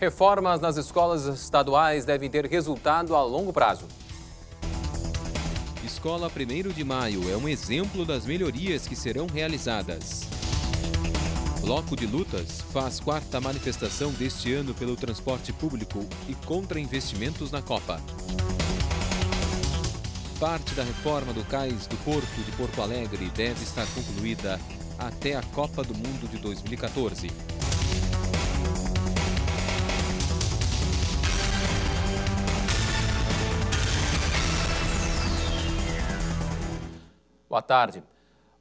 Reformas nas escolas estaduais devem ter resultado a longo prazo. Escola 1 de Maio é um exemplo das melhorias que serão realizadas. Bloco de Lutas faz quarta manifestação deste ano pelo transporte público e contra investimentos na Copa. Parte da reforma do cais do Porto de Porto Alegre deve estar concluída até a Copa do Mundo de 2014. Boa tarde.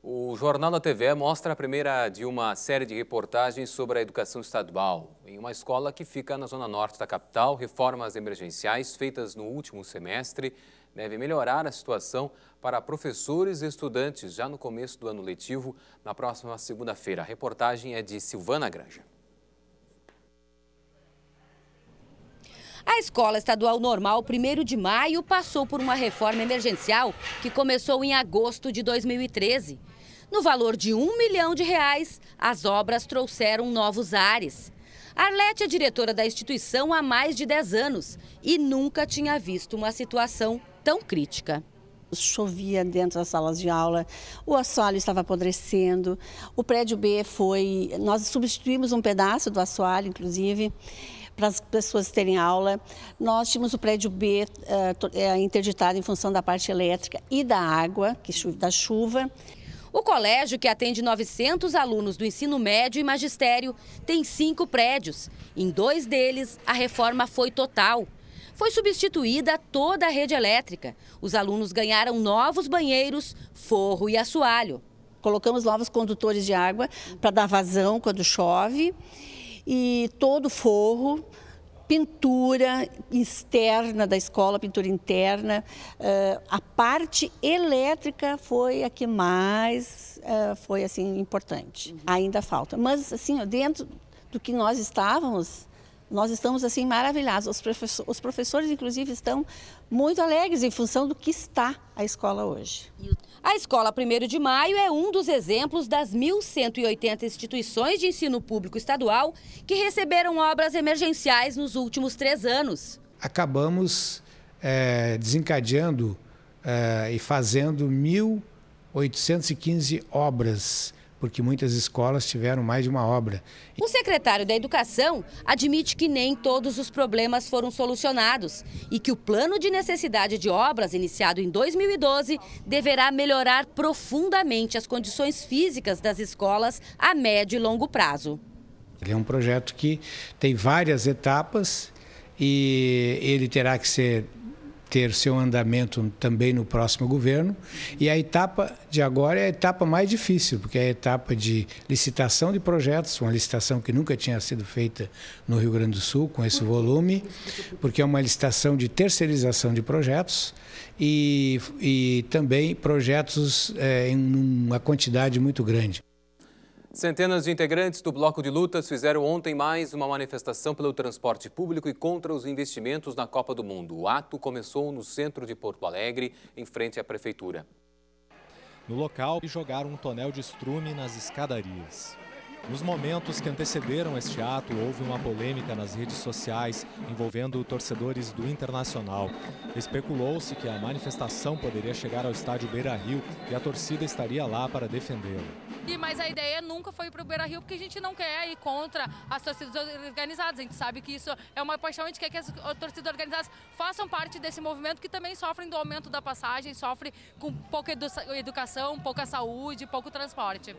O Jornal da TV mostra a primeira de uma série de reportagens sobre a educação estadual. Em uma escola que fica na zona norte da capital, reformas emergenciais feitas no último semestre devem melhorar a situação para professores e estudantes já no começo do ano letivo, na próxima segunda-feira. A reportagem é de Silvana Granja. A Escola Estadual Normal 1 de Maio passou por uma reforma emergencial que começou em agosto de 2013. No valor de um milhão de reais, as obras trouxeram novos ares. Arlete é diretora da instituição há mais de 10 anos e nunca tinha visto uma situação tão crítica chovia dentro das salas de aula, o assoalho estava apodrecendo, o prédio B foi, nós substituímos um pedaço do assoalho, inclusive, para as pessoas terem aula. Nós tínhamos o prédio B uh, interditado em função da parte elétrica e da água, que da chuva. O colégio, que atende 900 alunos do ensino médio e magistério, tem cinco prédios. Em dois deles, a reforma foi total. Foi substituída toda a rede elétrica. Os alunos ganharam novos banheiros, forro e assoalho. Colocamos novos condutores de água para dar vazão quando chove e todo forro, pintura externa da escola, pintura interna. Uh, a parte elétrica foi a que mais uh, foi assim importante. Uhum. Ainda falta, mas assim dentro do que nós estávamos nós estamos assim maravilhados. Os, professor, os, professores, inclusive, estão muito alegres em função do que está a escola hoje. A Escola 1 de Maio é um dos exemplos das 1.180 instituições de ensino público estadual que receberam obras emergenciais nos últimos três anos. Acabamos é, desencadeando é, e fazendo 1.815 obras porque muitas escolas tiveram mais de uma obra. O secretário da Educação admite que nem todos os problemas foram solucionados e que o plano de necessidade de obras, iniciado em 2012, deverá melhorar profundamente as condições físicas das escolas a médio e longo prazo. Ele é um projeto que tem várias etapas e ele terá que ser ter seu andamento também no próximo governo. E a etapa de agora é a etapa mais difícil, porque é a etapa de licitação de projetos, uma licitação que nunca tinha sido feita no Rio Grande do Sul com esse volume, porque é uma licitação de terceirização de projetos e, e também projetos é, em uma quantidade muito grande. Centenas de integrantes do Bloco de Lutas fizeram ontem mais uma manifestação pelo transporte público e contra os investimentos na Copa do Mundo. O ato começou no centro de Porto Alegre, em frente à prefeitura. No local, jogaram um tonel de estrume nas escadarias. Nos momentos que antecederam este ato, houve uma polêmica nas redes sociais envolvendo torcedores do Internacional. Especulou-se que a manifestação poderia chegar ao estádio Beira-Rio e a torcida estaria lá para defendê-lo. E, mas a ideia nunca foi para o Beira Rio, porque a gente não quer ir contra as torcidas organizadas. A gente sabe que isso é uma paixão, a gente quer que as torcidas organizadas façam parte desse movimento que também sofrem do aumento da passagem, sofre com pouca edu educação, pouca saúde, pouco transporte.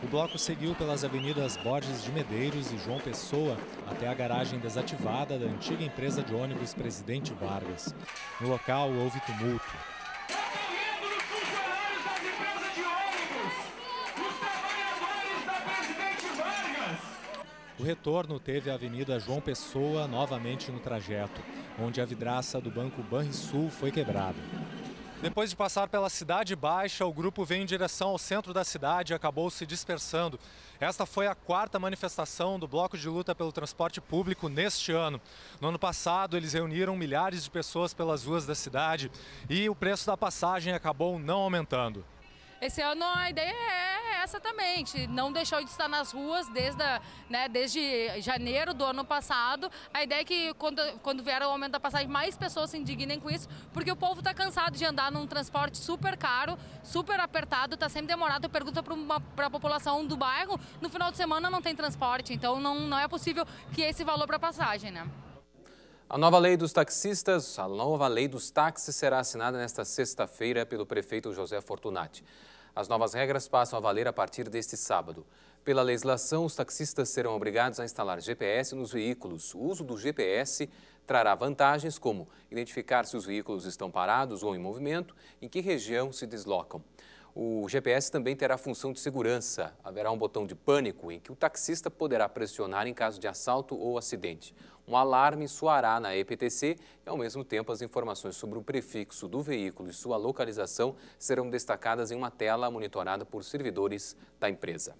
O bloco seguiu pelas avenidas Borges de Medeiros e João Pessoa até a garagem desativada da antiga empresa de ônibus Presidente Vargas. No local houve tumulto. O retorno teve a Avenida João Pessoa novamente no trajeto, onde a vidraça do Banco Banrisul foi quebrada. Depois de passar pela Cidade Baixa, o grupo veio em direção ao centro da cidade e acabou se dispersando. Esta foi a quarta manifestação do Bloco de Luta pelo Transporte Público neste ano. No ano passado, eles reuniram milhares de pessoas pelas ruas da cidade e o preço da passagem acabou não aumentando. Esse ano a ideia é, é! exatamente não deixou de estar nas ruas desde, a, né, desde janeiro do ano passado. A ideia é que quando, quando vier o aumento da passagem, mais pessoas se indignem com isso, porque o povo está cansado de andar num transporte super caro, super apertado, está sempre demorado. Pergunta para a população do bairro, no final de semana não tem transporte, então não, não é possível que esse valor para passagem, né? A nova lei dos taxistas, a nova lei dos táxis será assinada nesta sexta-feira pelo prefeito José Fortunati. As novas regras passam a valer a partir deste sábado. Pela legislação, os taxistas serão obrigados a instalar GPS nos veículos. O uso do GPS trará vantagens como identificar se os veículos estão parados ou em movimento, em que região se deslocam. O GPS também terá função de segurança. Haverá um botão de pânico em que o taxista poderá pressionar em caso de assalto ou acidente. Um alarme soará na EPTC e, ao mesmo tempo, as informações sobre o prefixo do veículo e sua localização serão destacadas em uma tela monitorada por servidores da empresa.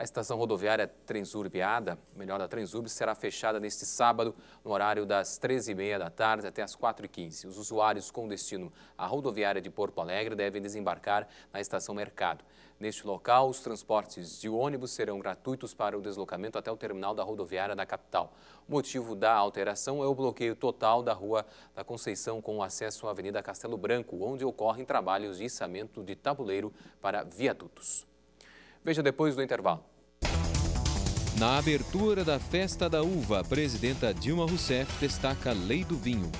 A estação rodoviária Transurbiada, melhor da Transurb, será fechada neste sábado, no horário das 13h30 da tarde até as 4h15. Os usuários com destino à rodoviária de Porto Alegre devem desembarcar na estação Mercado. Neste local, os transportes de ônibus serão gratuitos para o deslocamento até o terminal da rodoviária da capital. O motivo da alteração é o bloqueio total da Rua da Conceição com acesso à Avenida Castelo Branco, onde ocorrem trabalhos de içamento de tabuleiro para viadutos. Veja depois do intervalo. Na abertura da Festa da Uva, a presidenta Dilma Rousseff destaca a lei do vinho.